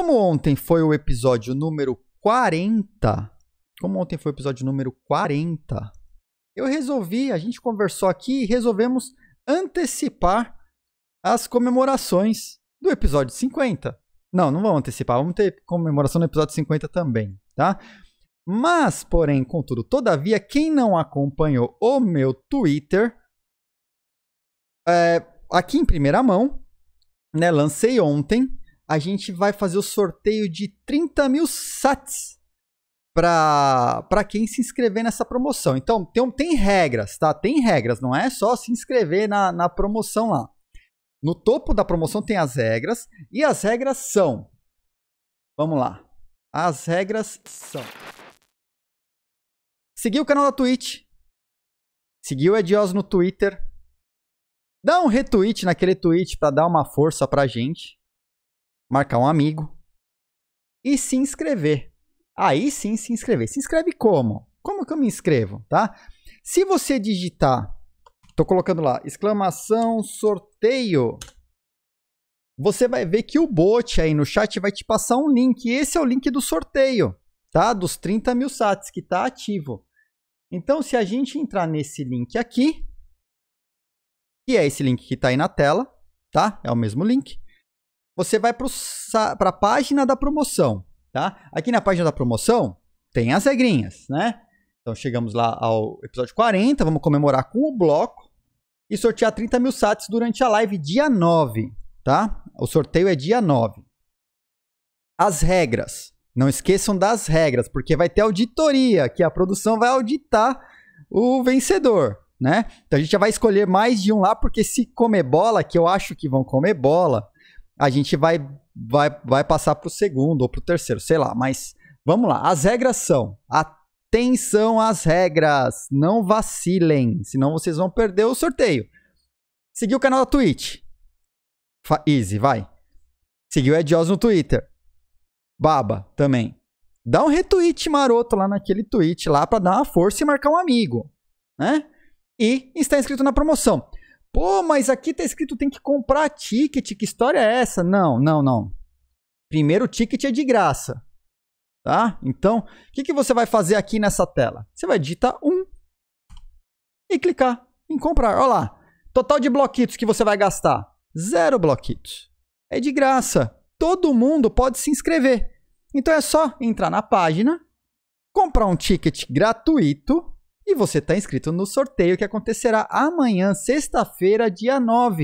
Como ontem foi o episódio número 40, como ontem foi o episódio número 40, eu resolvi, a gente conversou aqui e resolvemos antecipar as comemorações do episódio 50. Não, não vamos antecipar, vamos ter comemoração no episódio 50 também, tá? Mas, porém, contudo, todavia, quem não acompanhou o meu Twitter, é, aqui em primeira mão, né, lancei ontem a gente vai fazer o sorteio de 30 mil sats para quem se inscrever nessa promoção. Então, tem, tem regras, tá? Tem regras, não é só se inscrever na, na promoção lá. No topo da promoção tem as regras, e as regras são. Vamos lá. As regras são. Seguir o canal da Twitch. Seguir o Edios no Twitter. Dá um retweet naquele tweet para dar uma força pra gente marcar um amigo e se inscrever. Aí sim se inscrever. Se inscreve como? Como que eu me inscrevo, tá? Se você digitar, tô colocando lá, exclamação sorteio, você vai ver que o bot aí no chat vai te passar um link. esse é o link do sorteio, tá? Dos 30 mil sats que tá ativo. Então, se a gente entrar nesse link aqui, que é esse link que tá aí na tela, tá? É o mesmo link você vai para a página da promoção, tá? Aqui na página da promoção tem as regrinhas, né? Então chegamos lá ao episódio 40, vamos comemorar com o bloco e sortear 30 mil sats durante a live dia 9, tá? O sorteio é dia 9. As regras. Não esqueçam das regras, porque vai ter auditoria, que a produção vai auditar o vencedor, né? Então a gente já vai escolher mais de um lá, porque se comer bola, que eu acho que vão comer bola, a gente vai, vai, vai passar para o segundo ou para o terceiro, sei lá. Mas vamos lá. As regras são. Atenção às regras. Não vacilem, senão vocês vão perder o sorteio. Seguir o canal da Twitch. Fa Easy, vai. Seguir o Edios no Twitter. Baba também. Dá um retweet maroto lá naquele tweet lá para dar uma força e marcar um amigo, né? E está inscrito na promoção. Pô, mas aqui tá escrito tem que comprar ticket. Que história é essa? Não, não, não. Primeiro, o ticket é de graça. Tá? Então, o que, que você vai fazer aqui nessa tela? Você vai digitar 1 um e clicar em comprar. Olha lá. Total de bloquitos que você vai gastar: zero bloquitos. É de graça. Todo mundo pode se inscrever. Então é só entrar na página, comprar um ticket gratuito e você está inscrito no sorteio que acontecerá amanhã, sexta-feira, dia 9.